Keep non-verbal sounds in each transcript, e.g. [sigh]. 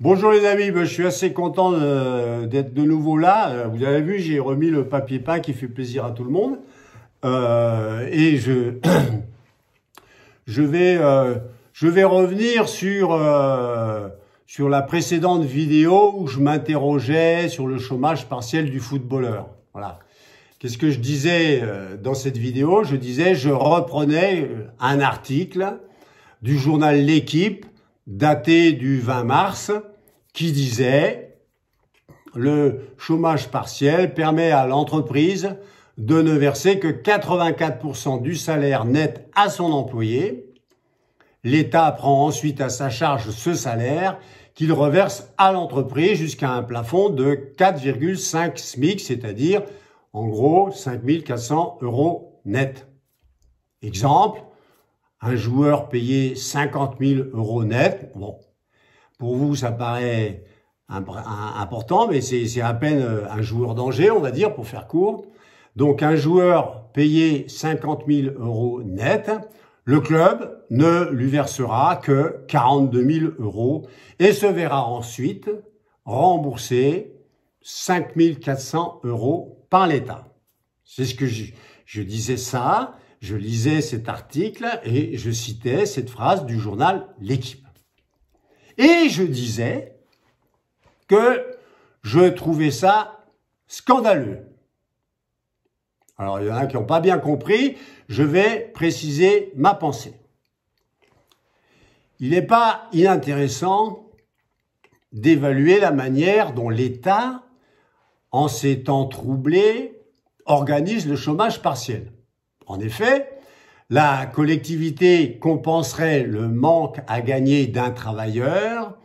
Bonjour les amis, ben, je suis assez content euh, d'être de nouveau là. Euh, vous avez vu, j'ai remis le papier peint qui fait plaisir à tout le monde. Euh, et je, [coughs] je, vais, je vais revenir sur, sur la précédente vidéo où je m'interrogeais sur le chômage partiel du footballeur. Voilà. Qu'est-ce que je disais dans cette vidéo Je disais, je reprenais un article du journal L'équipe daté du 20 mars qui disait le chômage partiel permet à l'entreprise de ne verser que 84% du salaire net à son employé. L'État prend ensuite à sa charge ce salaire qu'il reverse à l'entreprise jusqu'à un plafond de 4,5 SMIC, c'est-à-dire en gros 5400 euros net. Exemple, un joueur payé 50 000 euros net, bon, pour vous, ça paraît important, mais c'est à peine euh, un joueur d'Angers, on va dire, pour faire court. Donc un joueur payé 50 000 euros net, le club ne lui versera que 42 000 euros et se verra ensuite rembourser 5 400 euros par l'État. C'est ce que je, je, disais ça je lisais cet article et je citais cette phrase du journal L'équipe. Et je disais que je trouvais ça scandaleux. Alors il y en a qui n'ont pas bien compris, je vais préciser ma pensée. Il n'est pas inintéressant d'évaluer la manière dont l'État, en s'étant troublé, organise le chômage partiel. En effet, la collectivité compenserait le manque à gagner d'un travailleur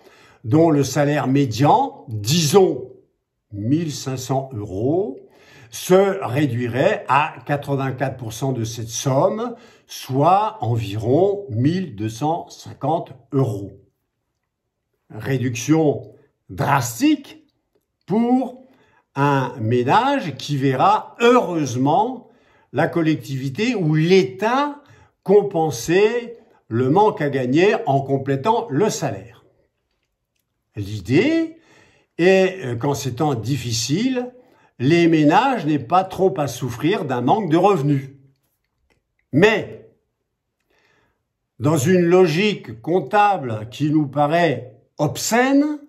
dont le salaire médian, disons 1500 euros, se réduirait à 84% de cette somme, soit environ 1250 euros. Réduction drastique pour un ménage qui verra heureusement la collectivité ou l'État compenser le manque à gagner en complétant le salaire. L'idée est euh, qu'en ces temps difficiles, les ménages n'aient pas trop à souffrir d'un manque de revenus. Mais, dans une logique comptable qui nous paraît obscène,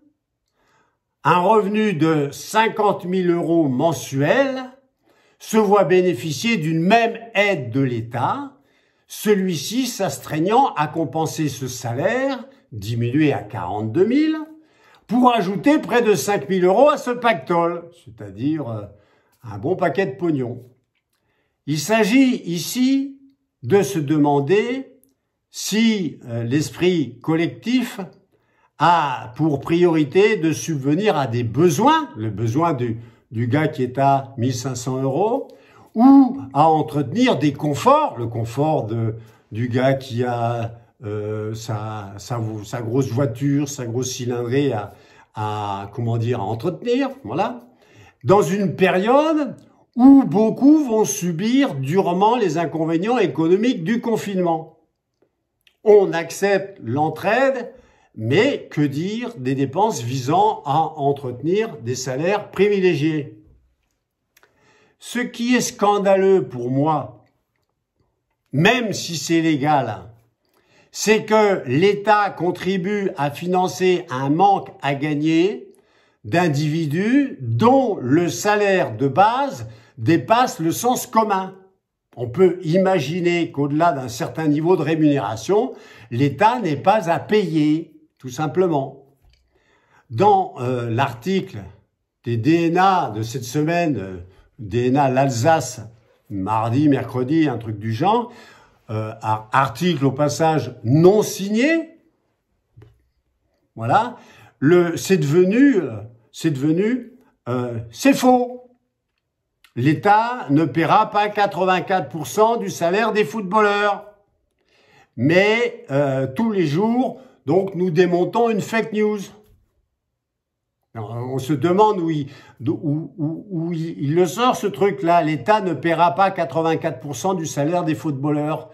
un revenu de 50 000 euros mensuels se voit bénéficier d'une même aide de l'État, celui-ci s'astreignant à compenser ce salaire, diminué à 42 000, pour ajouter près de 5 000 euros à ce pactole, c'est-à-dire euh, un bon paquet de pognon. Il s'agit ici de se demander si euh, l'esprit collectif a pour priorité de subvenir à des besoins, le besoin du, du gars qui est à 1500 euros, ou à entretenir des conforts, le confort de, du gars qui a euh, sa, grosse voiture, sa grosse cylindrée à, à, comment dire, à entretenir, voilà, dans une période où beaucoup vont subir durement les inconvénients économiques du confinement. On accepte l'entraide, mais que dire des dépenses visant à entretenir des salaires privilégiés Ce qui est scandaleux pour moi, même si c'est légal, c'est que l'État contribue à financer un manque à gagner d'individus dont le salaire de base dépasse le sens commun. On peut imaginer qu'au-delà d'un certain niveau de rémunération, l'État n'est pas à payer tout simplement. Dans euh, l'article des DNA de cette semaine, euh, DNA l'Alsace, mardi, mercredi, un truc du genre, euh, article au passage non signé, voilà, c'est devenu, c'est devenu, c'est faux. L'État ne paiera pas 84% du salaire des footballeurs. Mais tous les jours, donc, nous démontons une fake news. On se demande où il, le sort, ce truc-là. L'État ne paiera pas 84% du salaire des footballeurs.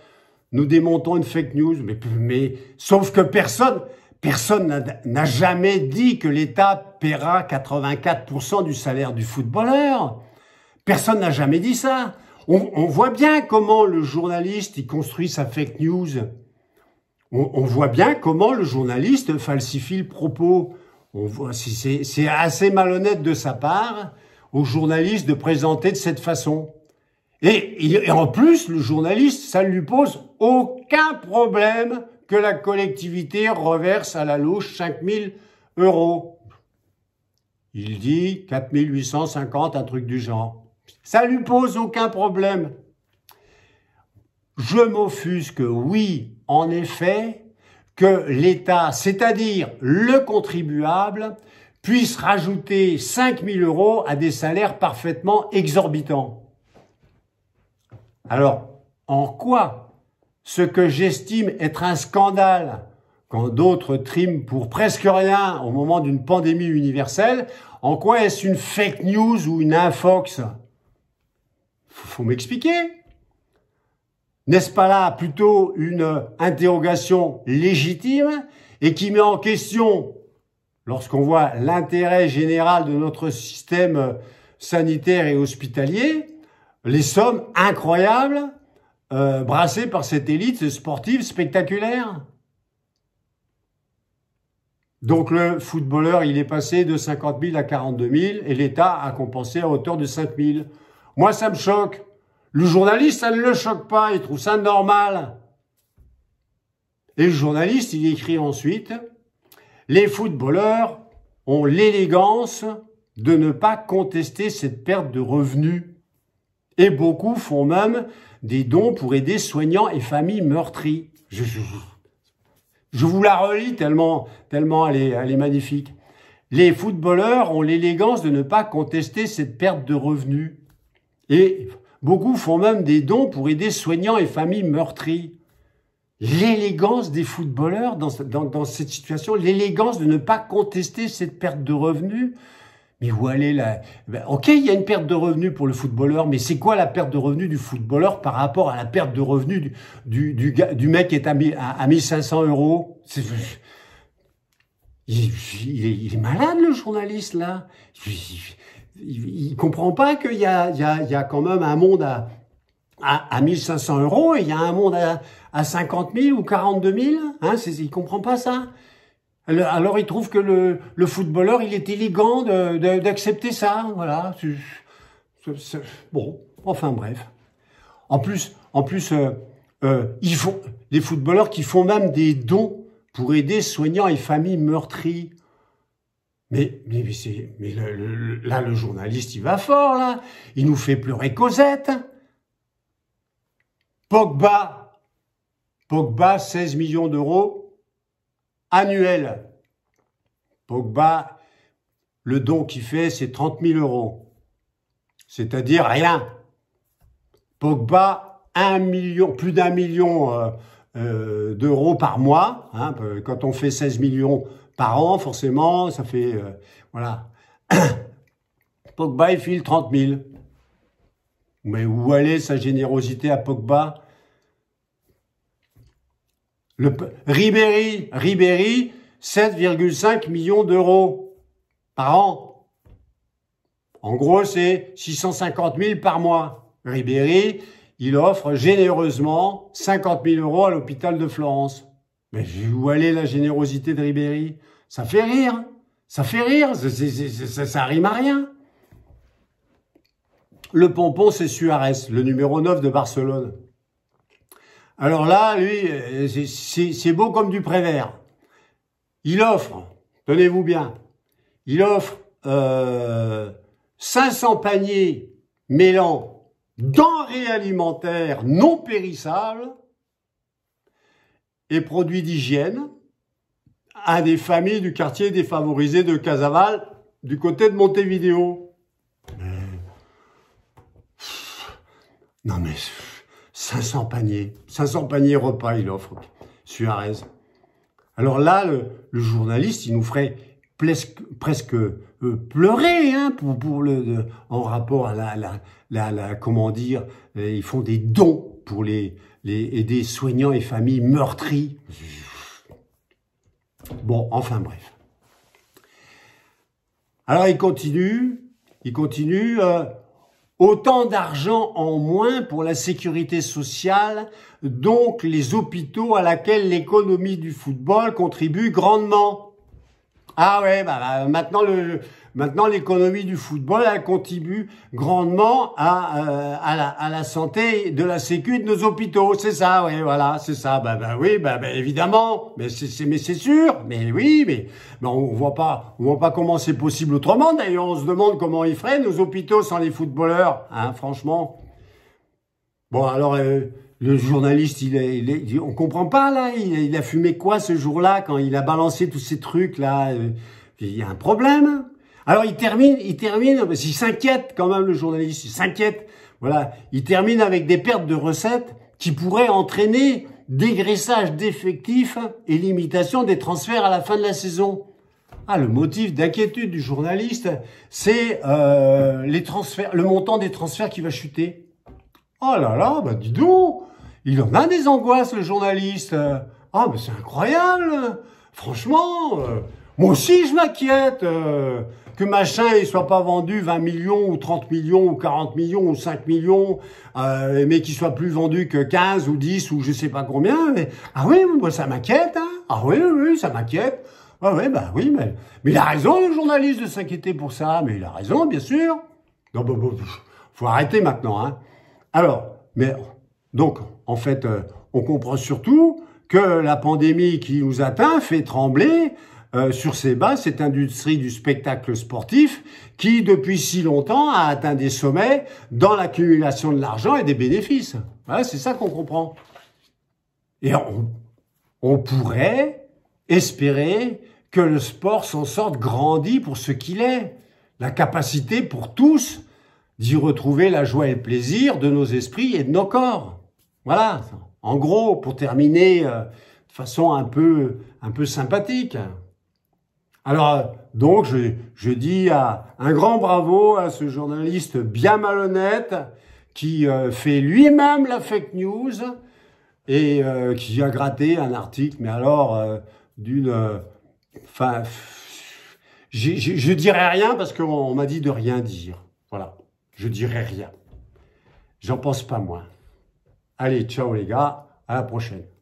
Nous démontons une fake news. Mais, sauf que personne, personne n'a jamais dit que l'État paiera 84% du salaire du footballeur. Personne n'a jamais dit ça. On, voit bien comment le journaliste, y construit sa fake news on, voit bien comment le journaliste falsifie le propos. On voit si c'est assez malhonnête de sa part au journaliste de présenter de cette façon. Et, en plus, le journaliste, ça ne lui pose aucun problème que la collectivité reverse à la louche 5000 euros. Il dit 4850, un truc du genre. Ça lui pose aucun problème je m'offusque, oui, en effet, que l'État, c'est-à-dire le contribuable, puisse rajouter 5 000 euros à des salaires parfaitement exorbitants. Alors, en quoi ce que j'estime être un scandale, quand d'autres triment pour presque rien au moment d'une pandémie universelle, en quoi est-ce une fake news ou une infox Faut m'expliquer. N'est-ce pas là plutôt une interrogation légitime et qui met en question, lorsqu'on voit l'intérêt général de notre système sanitaire et hospitalier, les sommes incroyables euh, brassées par cette élite sportive spectaculaire donc le footballeur, il est passé de 50 000 à 42 000 et l'État a compensé à hauteur de 5 000. Moi, ça me choque. Le journaliste, ça ne le choque pas, il trouve ça normal. Et le journaliste, il écrit ensuite, les footballeurs ont l'élégance de ne pas contester cette perte de revenus. Et beaucoup font même des dons pour aider soignants et familles meurtries. Je, vous la relis tellement, tellement elle est, elle est magnifique. Les footballeurs ont l'élégance de ne pas contester cette perte de revenus. Et Beaucoup font même des dons pour aider soignants et familles meurtries. L'élégance des footballeurs dans, cette situation, l'élégance de ne pas contester cette perte de revenus. Mais où aller là. Ben, ok, il y a une perte de revenus pour le footballeur, mais c'est quoi la perte de revenus du footballeur par rapport à la perte de revenus du, du, du, du mec qui est à, à, à 1500 euros il, est, malade le journaliste là. Il, ne comprend pas qu'il y, y, a, quand même un monde à, à, à 1500 euros et il y a un monde à, à 50 000 ou 42 000. Hein, il comprend pas ça. Alors il trouve que le, footballeur il est élégant d'accepter ça. Voilà. bon, enfin bref. En plus, en plus, euh, euh, ils font, les footballeurs qui font même des dons pour aider soignants et familles meurtries. Mais, mais, là, le journaliste, il va fort, là. Il nous fait pleurer Cosette. Pogba. Pogba, 16 millions d'euros annuels. Pogba, le don qu'il fait, c'est 30 000 euros. C'est-à-dire rien. Pogba, un million, plus d'un million euh, euh, d'euros par mois. Hein, euh, quand on fait 16 millions par an, forcément, ça fait... Euh, voilà. [coughs] Pogba, il file 30 000. Mais où allait sa générosité à Pogba Le, Ribéry, Ribéry 7,5 millions d'euros par an. En gros, c'est 650 000 par mois. Ribéry, il offre généreusement 50 000 euros à l'hôpital de Florence. Mais où allait la générosité de Ribéry Ça fait rire, ça fait rire, ça, ça, rime à rien. Le pompon, c'est Suarez, le numéro 9 de Barcelone. Alors là, lui, c'est beau comme du prévert. Il offre, tenez-vous bien, il offre 500 euh, paniers mêlant denrées alimentaires non périssables et produits d'hygiène à des familles du quartier défavorisé de Casaval du côté de Montevideo. Non mais 500 paniers, 500 paniers repas il offre, Suarez. Alors là, le, le journaliste, il nous ferait, presque, presque pleurer hein, pour, pour le, en rapport à la, la, comment dire, euh, ils font des dons pour les, les aider soignants et familles meurtries. Bon, enfin bref. Alors il continue, il continue. Euh, autant d'argent en moins pour la sécurité sociale, donc les hôpitaux à laquelle l'économie du football contribue grandement. Ah ouais, bah, bah, maintenant le, maintenant l'économie du football elle contribue grandement à, euh, à, la, santé de la sécu de nos hôpitaux, c'est ça, oui, voilà, c'est ça. Bah, bah oui, bah, bah évidemment, mais c'est mais c'est sûr, mais oui, mais, on voit pas on voit pas comment c'est possible autrement. D'ailleurs, on se demande comment ils feraient nos hôpitaux sans les footballeurs, hein, franchement. Bon alors. Euh, le journaliste, il, est, on comprend pas là, il, a fumé quoi ce jour-là quand il a balancé tous ces trucs là euh, Il y a un problème. Alors il termine, il termine parce s'inquiète quand même le journaliste, il s'inquiète. Voilà, il termine avec des pertes de recettes qui pourraient entraîner dégraissage d'effectifs et limitation des transferts à la fin de la saison. Ah, le motif d'inquiétude du journaliste, c'est euh, les transferts, le montant des transferts qui va chuter. Oh là là, bah dis donc, il en a des angoisses le journaliste. Ah mais c'est incroyable. Franchement, euh, moi aussi je m'inquiète euh, que machin il soit pas vendu 20 millions ou 30 millions ou 40 millions ou 5 millions, euh, mais qu'il soit plus vendu que 15 ou 10 ou je sais pas combien. Ah oui, moi ça m'inquiète. Hein. ah oui, oui, ça m'inquiète. Ah oui, bah oui, mais, mais il a raison le journaliste de s'inquiéter pour ça. Mais il a raison, bien sûr. Non, bah, bah faut arrêter maintenant, hein. Alors, mais donc, en fait, euh, on comprend surtout que la pandémie qui nous atteint fait trembler euh, sur ses bases cette industrie du spectacle sportif qui, depuis si longtemps, a atteint des sommets dans l'accumulation de l'argent et des bénéfices. Voilà, c'est ça qu'on comprend. Et on, on pourrait espérer que le sport s'en sorte grandi pour ce qu'il est, la capacité pour tous d'y retrouver la joie et le plaisir de nos esprits et de nos corps. Voilà, en gros, pour terminer euh, de façon un peu, un peu sympathique. Alors, euh, donc, je, dis un grand bravo à ce journaliste bien malhonnête qui euh, fait lui-même la fake news et qui a gratté un article, mais alors d'une... Enfin, je dirais rien parce qu'on m'a dit de rien dire. Voilà je dirai rien. J'en pense pas moins. Allez, ciao les gars, à la prochaine.